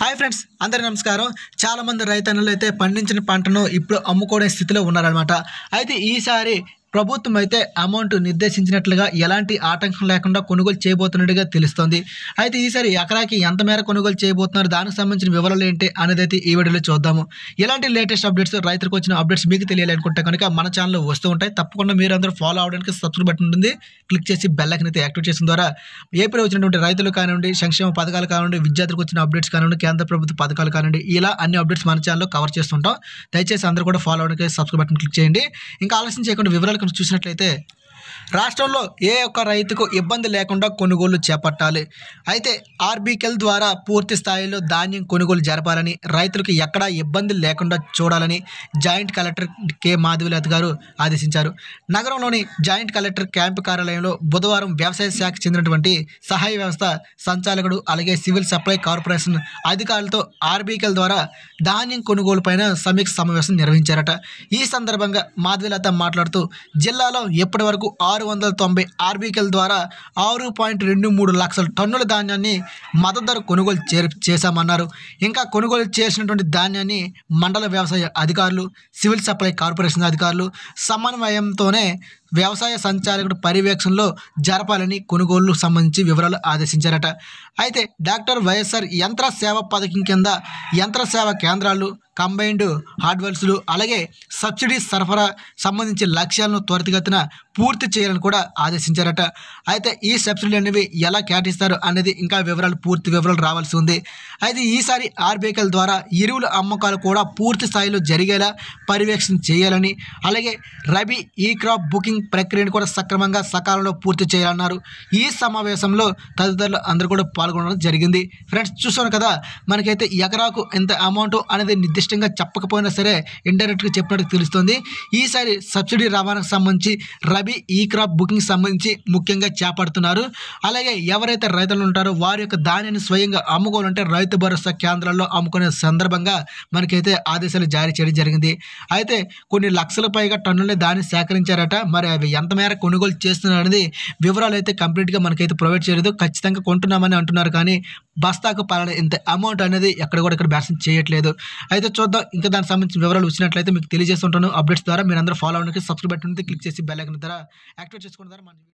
hi friends అందరి నమస్కారం చాలామంది రైతన్నులు అయితే పండించిన పంటను ఇప్పుడు అమ్ముకోవడం స్థితిలో ఉన్నారనమాట అయితే ఈసారి ప్రభుత్వం అయితే అమౌంట్ నిర్దేశించినట్లుగా ఎలాంటి ఆటంకం లేకుండా కొనుగోలు చేయబోతున్నట్టుగా తెలుస్తోంది అయితే ఈసారి ఎకరాకి ఎంత మేర కొనుగోలు చేయబోతున్నారు దానికి సంబంధించిన వివరాలు ఏంటి అనేది అయితే ఈ వీడియోలో చూద్దాము ఇలాంటి లేటెస్ట్ అప్డేట్స్ రైతులకు వచ్చిన అప్డేట్స్ మీకు తెలియాలనుకుంటే కనుక మన ఛానల్లో వస్తూ ఉంటాయి తప్పకుండా మీరు అందరూ ఫాలో అవడానికి సబ్స్క్రైబ్ బటన్ ఉంటుంది క్లిక్ చేసి బెల్లైకన్ అయితే యాక్టివ్ చేసిన ద్వారా ఏపీలో వచ్చినటువంటి రైతులు కానివ్వండి సంక్షేమ పథకాలు కానివ్వండి విద్యార్థులకు వచ్చిన అప్డేట్స్ కానివ్వండి కేంద్ర ప్రభుత్వ పథకాలు కానివ్వండి ఇలా అన్ని అప్డేట్స్ మన ఛానల్లో కవర్ చేస్తుంటాం దయచేసి అందరూ కూడా ఫాలో అవడానికి సబ్స్క్రైబ్ బటన్ క్లిక్ చేయండి ఇంకా ఆలోచించకుండా చేయకుండా వివరాలు కనుక చూసినట్లయితే రాష్ట్రంలో ఏ ఒక్క రైతుకు ఇబ్బంది లేకుండా కొనుగోలు చేపట్టాలి అయితే ఆర్బీకెల్ ద్వారా పూర్తి స్థాయిలో ధాన్యం కొనుగోలు జరపాలని రైతులకు ఎక్కడా ఇబ్బంది లేకుండా చూడాలని జాయింట్ కలెక్టర్ కె మాధవీలత గారు ఆదేశించారు నగరంలోని జాయింట్ కలెక్టర్ క్యాంపు కార్యాలయంలో బుధవారం వ్యవసాయ శాఖకు చెందినటువంటి సహాయ వ్యవస్థ సంచాలకుడు అలాగే సివిల్ సప్లై కార్పొరేషన్ అధికారులతో ఆర్బీకెల్ ద్వారా ధాన్యం కొనుగోలు పైన సమీక్ష సమావేశం నిర్వహించారట ఈ సందర్భంగా మాధవీలత మాట్లాడుతూ జిల్లాలో ఇప్పటి రైతులకు ఆరు వందల తొంభై ఆర్బీకల్ ద్వారా ఆరు పాయింట్ రెండు మూడు లక్షల టన్నుల ధాన్యాన్ని మద్దతు ధర కొనుగోలు చే చేశామన్నారు ఇంకా కొనుగోలు చేసినటువంటి ధాన్యాన్ని మండల వ్యవసాయ అధికారులు సివిల్ సప్లై కార్పొరేషన్ అధికారులు సమన్వయంతోనే వ్యవసాయ సంచాలకుడు పర్యవేక్షణలో జరపాలని కొనుగోలు సంబంధించి వివరాలు ఆదేశించారట అయితే డాక్టర్ వైఎస్ఆర్ యంత్ర సేవ పథకం కింద యంత్ర సేవ కేంద్రాలు కంబైన్డ్ హార్డ్వేర్స్లు అలాగే సబ్సిడీ సరఫరా సంబంధించి లక్ష్యాలను త్వరితగతిన పూర్తి చేయాలని కూడా ఆదేశించారట అయితే ఈ సబ్సిడీలు అనేవి ఎలా కేటాయిస్తారు అనేది ఇంకా వివరాలు పూర్తి వివరాలు రావాల్సి ఉంది అయితే ఈసారి ఆర్బీఐకల్ ద్వారా ఎరువుల అమ్మకాలు కూడా పూర్తి స్థాయిలో జరిగేలా పర్యవేక్షణ చేయాలని అలాగే రబీ ఈ క్రాప్ బుకింగ్ రికార్డింగ్ ప్రక్రియను కూడా సక్రమంగా సకాలంలో పూర్తి చేయాలన్నారు ఈ సమావేశంలో తదితరులు అందరూ కూడా పాల్గొనడం జరిగింది ఫ్రెండ్స్ చూసాను కదా మనకైతే ఎకరాకు ఎంత అమౌంట్ అనేది నిర్దిష్టంగా చెప్పకపోయినా సరే ఇండైరెక్ట్గా చెప్పినట్టు తెలుస్తుంది ఈసారి సబ్సిడీ రవాణాకు సంబంధించి రబీ ఈ క్రాప్ బుకింగ్ సంబంధించి ముఖ్యంగా చేపడుతున్నారు అలాగే ఎవరైతే రైతులు ఉంటారో వారి యొక్క ధాన్యాన్ని స్వయంగా అమ్ముకోవాలంటే రైతు భరోసా కేంద్రాల్లో అమ్ముకునే సందర్భంగా మనకైతే ఆదేశాలు జారీ చేయడం జరిగింది అయితే కొన్ని లక్షల పైగా టన్నుల్ని దాన్ని సేకరించారట మరి ఆరు అవి ఎంత మేర కొనుగోలు చేస్తున్నారు అనేది వివరాలు అయితే కంప్లీట్గా మనకైతే ప్రొవైడ్ చేయలేదు ఖచ్చితంగా కొంటున్నామని అంటున్నారు కానీ బస్తాకు పలాన ఇంత అమౌంట్ అనేది ఎక్కడ కూడా ఇక్కడ బ్యాట్స్మెన్ చేయట్లేదు అయితే చూద్దాం ఇంకా దానికి సంబంధించిన వివరాలు వచ్చినట్లయితే మీకు తెలియజేస్తుంటాను అప్డేట్స్ ద్వారా మీరు అందరూ ఫాలో అవడానికి సబ్స్క్రైబ్ బటన్ క్లిక్ చేసి బెల్ ఐకన్ ద్వారా యాక్టివేట్ చేసుకున్న ద్వారా